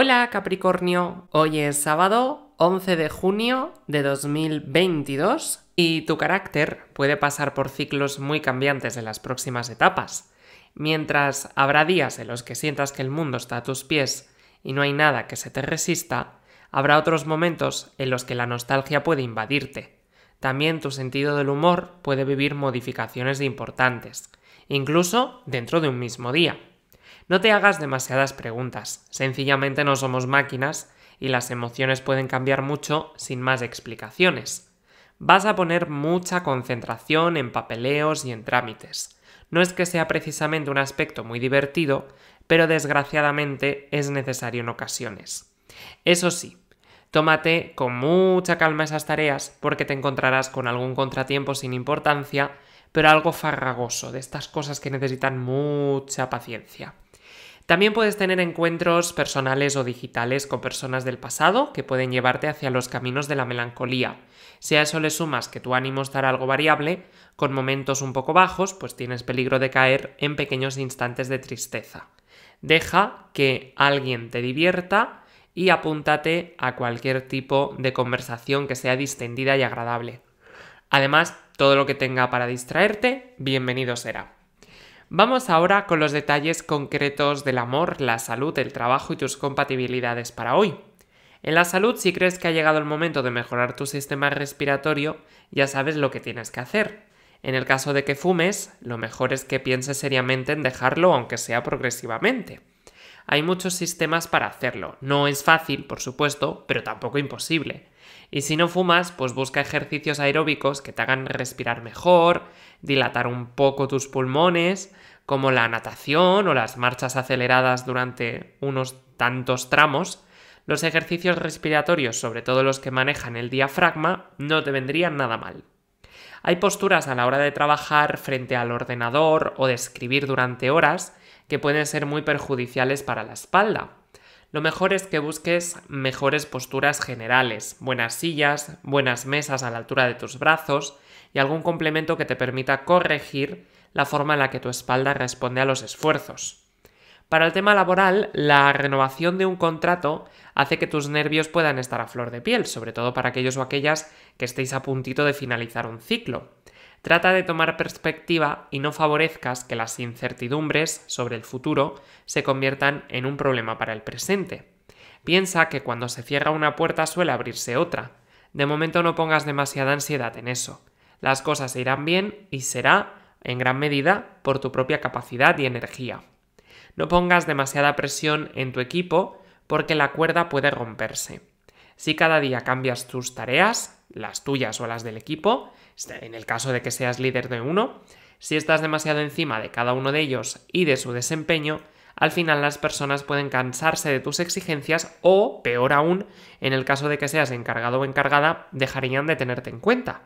Hola Capricornio, hoy es sábado 11 de junio de 2022 y tu carácter puede pasar por ciclos muy cambiantes en las próximas etapas. Mientras habrá días en los que sientas que el mundo está a tus pies y no hay nada que se te resista, habrá otros momentos en los que la nostalgia puede invadirte. También tu sentido del humor puede vivir modificaciones importantes, incluso dentro de un mismo día. No te hagas demasiadas preguntas, sencillamente no somos máquinas y las emociones pueden cambiar mucho sin más explicaciones. Vas a poner mucha concentración en papeleos y en trámites. No es que sea precisamente un aspecto muy divertido, pero desgraciadamente es necesario en ocasiones. Eso sí, tómate con mucha calma esas tareas porque te encontrarás con algún contratiempo sin importancia, pero algo farragoso, de estas cosas que necesitan mucha paciencia. También puedes tener encuentros personales o digitales con personas del pasado que pueden llevarte hacia los caminos de la melancolía. Si a eso le sumas que tu ánimo estará algo variable, con momentos un poco bajos, pues tienes peligro de caer en pequeños instantes de tristeza. Deja que alguien te divierta y apúntate a cualquier tipo de conversación que sea distendida y agradable. Además, todo lo que tenga para distraerte, bienvenido será. Vamos ahora con los detalles concretos del amor, la salud, el trabajo y tus compatibilidades para hoy. En la salud, si crees que ha llegado el momento de mejorar tu sistema respiratorio, ya sabes lo que tienes que hacer. En el caso de que fumes, lo mejor es que pienses seriamente en dejarlo, aunque sea progresivamente. Hay muchos sistemas para hacerlo. No es fácil, por supuesto, pero tampoco imposible. Y si no fumas, pues busca ejercicios aeróbicos que te hagan respirar mejor, dilatar un poco tus pulmones, como la natación o las marchas aceleradas durante unos tantos tramos. Los ejercicios respiratorios, sobre todo los que manejan el diafragma, no te vendrían nada mal. Hay posturas a la hora de trabajar frente al ordenador o de escribir durante horas que pueden ser muy perjudiciales para la espalda. Lo mejor es que busques mejores posturas generales, buenas sillas, buenas mesas a la altura de tus brazos y algún complemento que te permita corregir la forma en la que tu espalda responde a los esfuerzos. Para el tema laboral, la renovación de un contrato hace que tus nervios puedan estar a flor de piel, sobre todo para aquellos o aquellas que estéis a puntito de finalizar un ciclo. Trata de tomar perspectiva y no favorezcas que las incertidumbres sobre el futuro se conviertan en un problema para el presente. Piensa que cuando se cierra una puerta suele abrirse otra. De momento no pongas demasiada ansiedad en eso. Las cosas se irán bien y será, en gran medida, por tu propia capacidad y energía. No pongas demasiada presión en tu equipo porque la cuerda puede romperse. Si cada día cambias tus tareas, las tuyas o las del equipo, este, en el caso de que seas líder de uno, si estás demasiado encima de cada uno de ellos y de su desempeño, al final las personas pueden cansarse de tus exigencias o, peor aún, en el caso de que seas encargado o encargada, dejarían de tenerte en cuenta.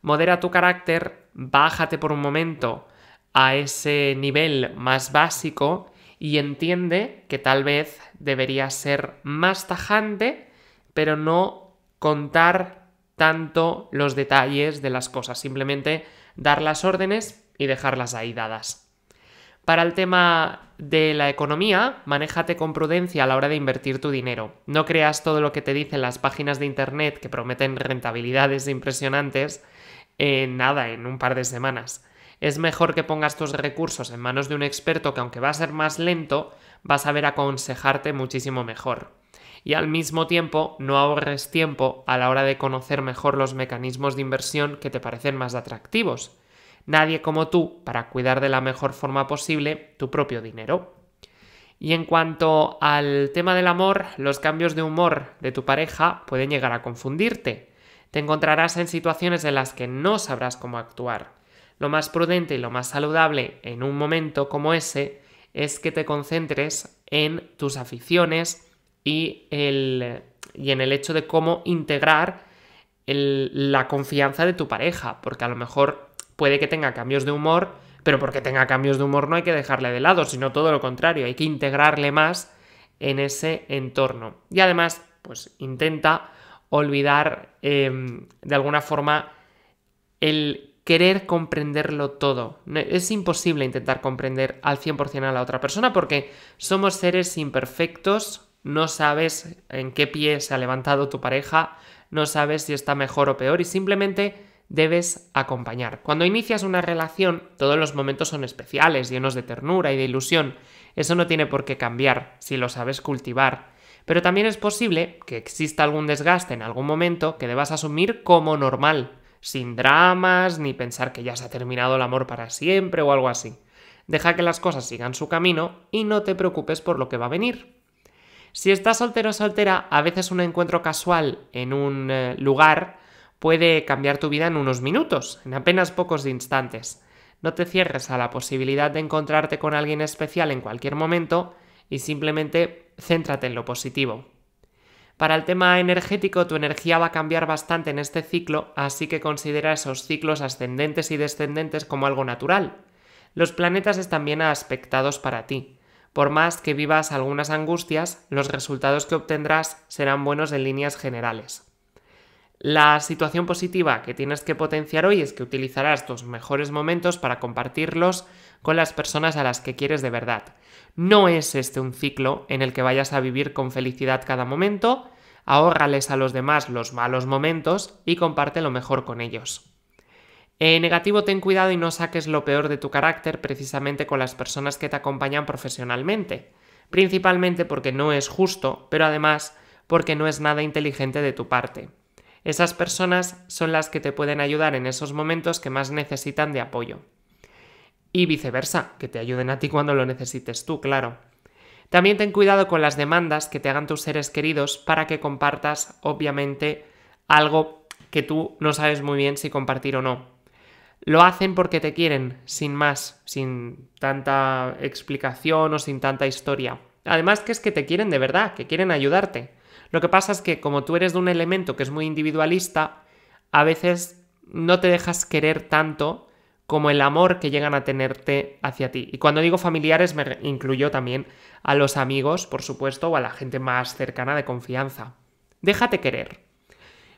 Modera tu carácter, bájate por un momento a ese nivel más básico y entiende que tal vez deberías ser más tajante, pero no contar tanto los detalles de las cosas, simplemente dar las órdenes y dejarlas ahí dadas. Para el tema de la economía, manéjate con prudencia a la hora de invertir tu dinero. No creas todo lo que te dicen las páginas de internet que prometen rentabilidades impresionantes en nada, en un par de semanas. Es mejor que pongas tus recursos en manos de un experto que aunque va a ser más lento, va a saber aconsejarte muchísimo mejor y al mismo tiempo no ahorres tiempo a la hora de conocer mejor los mecanismos de inversión que te parecen más atractivos. Nadie como tú para cuidar de la mejor forma posible tu propio dinero. Y en cuanto al tema del amor, los cambios de humor de tu pareja pueden llegar a confundirte. Te encontrarás en situaciones en las que no sabrás cómo actuar. Lo más prudente y lo más saludable en un momento como ese es que te concentres en tus aficiones, y, el, y en el hecho de cómo integrar la confianza de tu pareja, porque a lo mejor puede que tenga cambios de humor, pero porque tenga cambios de humor no hay que dejarle de lado, sino todo lo contrario, hay que integrarle más en ese entorno. Y además, pues intenta olvidar em, de alguna forma el querer comprenderlo todo. Es imposible intentar comprender al 100% a la otra persona porque somos seres imperfectos, no sabes en qué pie se ha levantado tu pareja, no sabes si está mejor o peor y simplemente debes acompañar. Cuando inicias una relación, todos los momentos son especiales, llenos de ternura y de ilusión. Eso no tiene por qué cambiar si lo sabes cultivar. Pero también es posible que exista algún desgaste en algún momento que debas asumir como normal, sin dramas ni pensar que ya se ha terminado el amor para siempre o algo así. Deja que las cosas sigan su camino y no te preocupes por lo que va a venir. Si estás soltero o soltera, a veces un encuentro casual en un eh, lugar puede cambiar tu vida en unos minutos, en apenas pocos instantes. No te cierres a la posibilidad de encontrarte con alguien especial en cualquier momento y simplemente céntrate en lo positivo. Para el tema energético, tu energía va a cambiar bastante en este ciclo, así que considera esos ciclos ascendentes y descendentes como algo natural. Los planetas están bien aspectados para ti. Por más que vivas algunas angustias, los resultados que obtendrás serán buenos en líneas generales. La situación positiva que tienes que potenciar hoy es que utilizarás tus mejores momentos para compartirlos con las personas a las que quieres de verdad. No es este un ciclo en el que vayas a vivir con felicidad cada momento, ahórrales a los demás los malos momentos y comparte lo mejor con ellos. Eh, negativo, ten cuidado y no saques lo peor de tu carácter precisamente con las personas que te acompañan profesionalmente, principalmente porque no es justo, pero además porque no es nada inteligente de tu parte. Esas personas son las que te pueden ayudar en esos momentos que más necesitan de apoyo. Y viceversa, que te ayuden a ti cuando lo necesites tú, claro. También ten cuidado con las demandas que te hagan tus seres queridos para que compartas, obviamente, algo que tú no sabes muy bien si compartir o no. Lo hacen porque te quieren, sin más, sin tanta explicación o sin tanta historia. Además que es que te quieren de verdad, que quieren ayudarte. Lo que pasa es que como tú eres de un elemento que es muy individualista, a veces no te dejas querer tanto como el amor que llegan a tenerte hacia ti. Y cuando digo familiares me incluyo también a los amigos, por supuesto, o a la gente más cercana de confianza. Déjate querer.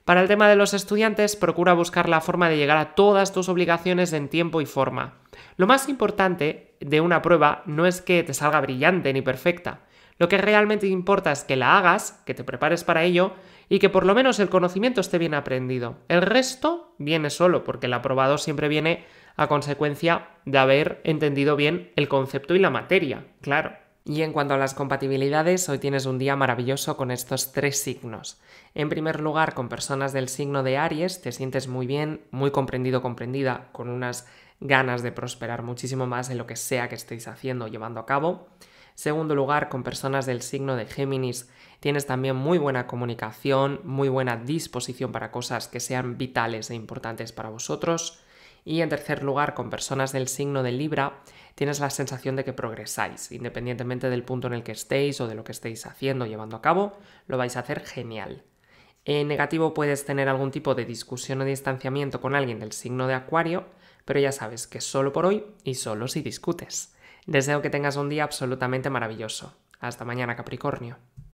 Para el tema de los estudiantes, procura buscar la forma de llegar a todas tus obligaciones en tiempo y forma. Lo más importante de una prueba no es que te salga brillante ni perfecta. Lo que realmente importa es que la hagas, que te prepares para ello y que por lo menos el conocimiento esté bien aprendido. El resto viene solo, porque el aprobado siempre viene a consecuencia de haber entendido bien el concepto y la materia, claro. Y en cuanto a las compatibilidades, hoy tienes un día maravilloso con estos tres signos. En primer lugar, con personas del signo de Aries, te sientes muy bien, muy comprendido, comprendida, con unas ganas de prosperar muchísimo más en lo que sea que estéis haciendo o llevando a cabo. Segundo lugar, con personas del signo de Géminis, tienes también muy buena comunicación, muy buena disposición para cosas que sean vitales e importantes para vosotros. Y en tercer lugar, con personas del signo de Libra, tienes la sensación de que progresáis, independientemente del punto en el que estéis o de lo que estéis haciendo, llevando a cabo, lo vais a hacer genial. En negativo puedes tener algún tipo de discusión o distanciamiento con alguien del signo de Acuario, pero ya sabes que solo por hoy y solo si discutes. Deseo que tengas un día absolutamente maravilloso. Hasta mañana, Capricornio.